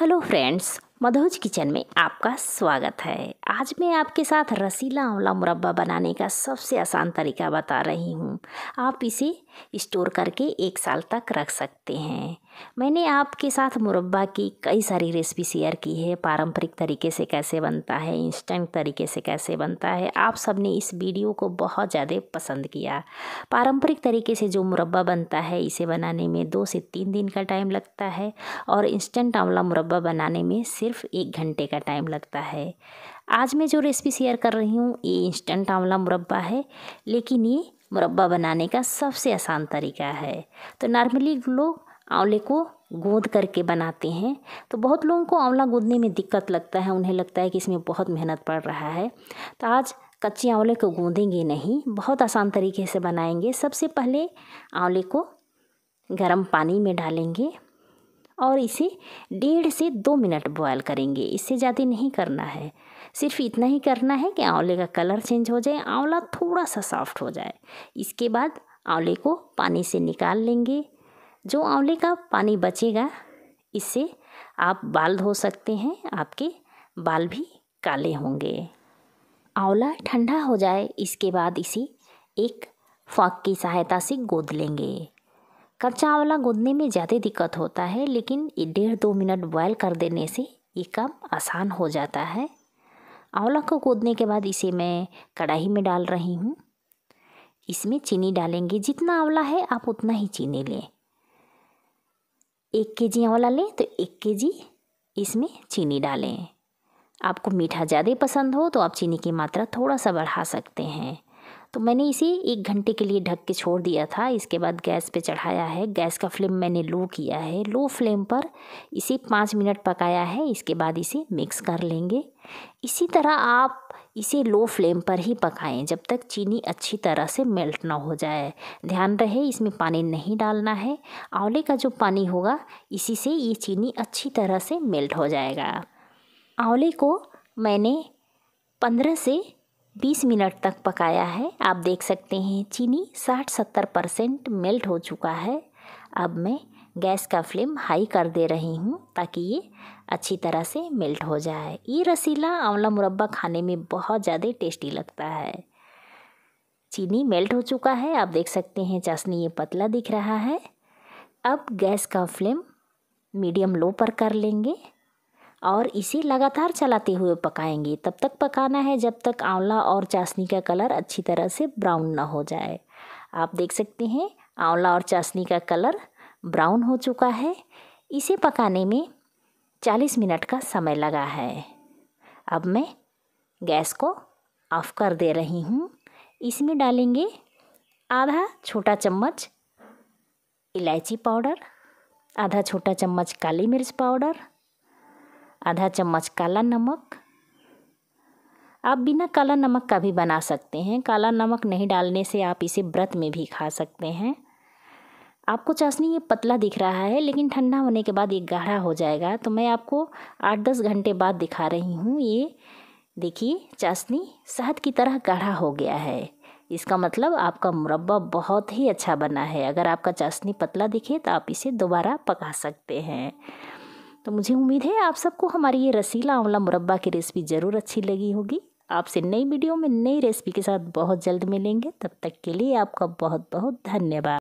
hello friends मधोज kitchen में आपका स्वागत है आज मैं आपके साथ रसीला आंवला मुरब्बा बनाने का सबसे आसान तरीका बता रही हूँ आप इसे स्टोर करके एक साल तक रख सकते हैं मैंने आपके साथ मुरब्बा की कई सारी रेसिपी शेयर की है पारंपरिक तरीके से कैसे बनता है इंस्टेंट तरीके से कैसे बनता है आप सब ने इस वीडियो को बहुत ज़्यादा पसंद किया पारंपरिक तरीके से जो मुरब्बा बनता है इसे बनाने में दो से तीन दिन का टाइम लगता है और इंस्टेंट आंवला मुरब्बा बनाने में से सिर्फ एक घंटे का टाइम लगता है आज मैं जो रेसिपी शेयर कर रही हूँ ये इंस्टेंट आंवला मुरब्बा है लेकिन ये मुरब्बा बनाने का सबसे आसान तरीका है तो नॉर्मली लोग आंवले को गूँद करके बनाते हैं तो बहुत लोगों को आंवला गूँदने में दिक्कत लगता है उन्हें लगता है कि इसमें बहुत मेहनत पड़ रहा है तो आज कच्चे आंवले को गूंदेंगे नहीं बहुत आसान तरीके से बनाएंगे सबसे पहले आंवले को गर्म पानी में डालेंगे और इसे डेढ़ से दो मिनट बॉयल करेंगे इससे ज़्यादा नहीं करना है सिर्फ इतना ही करना है कि आंवले का कलर चेंज हो जाए आंवला थोड़ा सा सॉफ्ट हो जाए इसके बाद आंवले को पानी से निकाल लेंगे जो आंवले का पानी बचेगा इससे आप बाल धो सकते हैं आपके बाल भी काले होंगे आंवला ठंडा हो जाए इसके बाद इसे एक फाक की सहायता से गोद लेंगे कच्चा आंवला गूंदने में ज़्यादा दिक्कत होता है लेकिन डेढ़ दो मिनट बॉयल कर देने से ये काम आसान हो जाता है आंवला को गूंदने के बाद इसे मैं कढ़ाई में डाल रही हूँ इसमें चीनी डालेंगे जितना आंवला है आप उतना ही चीनी लें एक के जी आंवला लें तो एक के जी इसमें चीनी डालें आपको मीठा ज़्यादा पसंद हो तो आप चीनी की मात्रा थोड़ा सा बढ़ा सकते हैं तो मैंने इसे एक घंटे के लिए ढक के छोड़ दिया था इसके बाद गैस पे चढ़ाया है गैस का फ्लेम मैंने लो किया है लो फ्लेम पर इसे पाँच मिनट पकाया है इसके बाद इसे मिक्स कर लेंगे इसी तरह आप इसे लो फ्लेम पर ही पकाएं जब तक चीनी अच्छी तरह से मेल्ट ना हो जाए ध्यान रहे इसमें पानी नहीं डालना है आंवले का जो पानी होगा इसी से ये चीनी अच्छी तरह से मेल्ट हो जाएगा आंवले को मैंने पंद्रह से 20 मिनट तक पकाया है आप देख सकते हैं चीनी 60-70 परसेंट मेल्ट हो चुका है अब मैं गैस का फ्लेम हाई कर दे रही हूँ ताकि ये अच्छी तरह से मेल्ट हो जाए ये रसीला आंवला मुरब्बा खाने में बहुत ज़्यादा टेस्टी लगता है चीनी मेल्ट हो चुका है आप देख सकते हैं चाशनी ये पतला दिख रहा है अब गैस का फ्लेम मीडियम लो पर कर लेंगे और इसे लगातार चलाते हुए पकाएंगे तब तक पकाना है जब तक आंवला और चाशनी का कलर अच्छी तरह से ब्राउन ना हो जाए आप देख सकते हैं आंवला और चाशनी का कलर ब्राउन हो चुका है इसे पकाने में चालीस मिनट का समय लगा है अब मैं गैस को ऑफ कर दे रही हूँ इसमें डालेंगे आधा छोटा चम्मच इलायची पाउडर आधा छोटा चम्मच काली मिर्च पाउडर आधा चम्मच काला नमक आप बिना काला नमक का भी बना सकते हैं काला नमक नहीं डालने से आप इसे व्रत में भी खा सकते हैं आपको चाशनी ये पतला दिख रहा है लेकिन ठंडा होने के बाद ये गाढ़ा हो जाएगा तो मैं आपको आठ दस घंटे बाद दिखा रही हूँ ये देखिए चाशनी शहद की तरह गाढ़ा हो गया है इसका मतलब आपका मुरब्बा बहुत ही अच्छा बना है अगर आपका चाशनी पतला दिखे तो आप इसे दोबारा पका सकते हैं तो मुझे उम्मीद है आप सबको हमारी ये रसीला आंवला मुरब्बा की रेसिपी ज़रूर अच्छी लगी होगी आपसे नई वीडियो में नई रेसिपी के साथ बहुत जल्द मिलेंगे तब तक के लिए आपका बहुत बहुत धन्यवाद